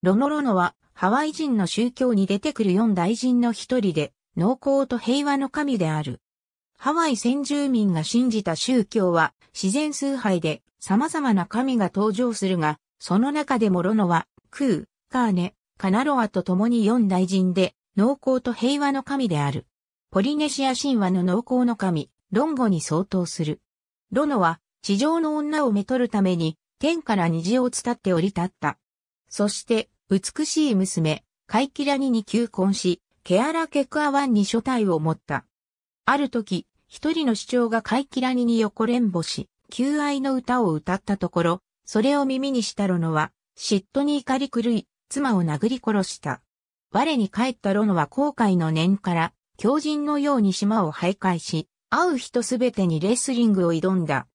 ロノロノはハワイ人の宗教に出てくる四大人の一人で、農耕と平和の神である。ハワイ先住民が信じた宗教は自然崇拝で様々な神が登場するが、その中でもロノは、クー、カーネ、カナロアと共に四大人で、農耕と平和の神である。ポリネシア神話の農耕の神、ロンゴに相当する。ロノは、地上の女をめとるために、天から虹を伝って降り立った。そして、美しい娘、カイキラニに求婚し、ケアラ・ケクアワンに初体を持った。ある時、一人の主張がカイキラニに横連母し、求愛の歌を歌ったところ、それを耳にしたロノは、嫉妬に怒り狂い、妻を殴り殺した。我に帰ったロノは後悔の念から、狂人のように島を徘徊し、会う人すべてにレスリングを挑んだ。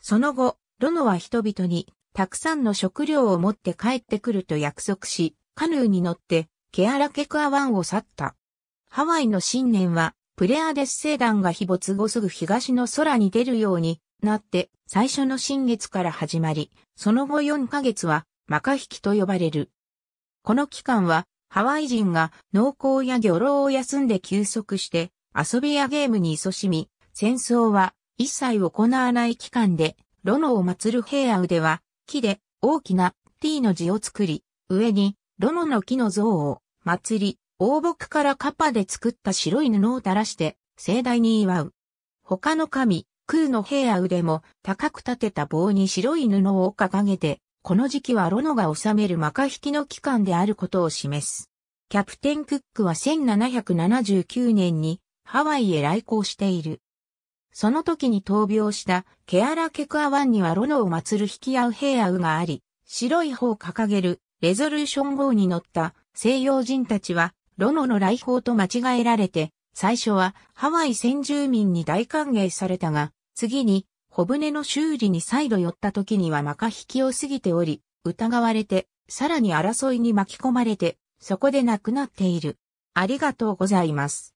その後、ロノは人々にたくさんの食料を持って帰ってくると約束し、カヌーに乗って、ケアラケクア湾を去った。ハワイの新年は、プレアデス星団が日没後すぐ東の空に出るようになって、最初の新月から始まり、その後4ヶ月は、マカヒキと呼ばれる。この期間は、ハワイ人が農耕や漁労を休んで休息して、遊びやゲームに勤しみ、戦争は一切行わない期間で、ロノを祀る平野では、木で大きな T の字を作り、上にロノの木の像を祭り、大木からカパで作った白い布を垂らして盛大に祝う。他の神、空の平野腕も高く立てた棒に白い布を掲げて、この時期はロノが治めるマカ引きの期間であることを示す。キャプテンクックは1779年にハワイへ来航している。その時に闘病したケアラケクアワンにはロノを祀る引き合う平ウがあり、白い方を掲げるレゾルーション号に乗った西洋人たちはロノの来訪と間違えられて、最初はハワイ先住民に大歓迎されたが、次に小舟の修理に再度寄った時にはマカ引きを過ぎており、疑われて、さらに争いに巻き込まれて、そこで亡くなっている。ありがとうございます。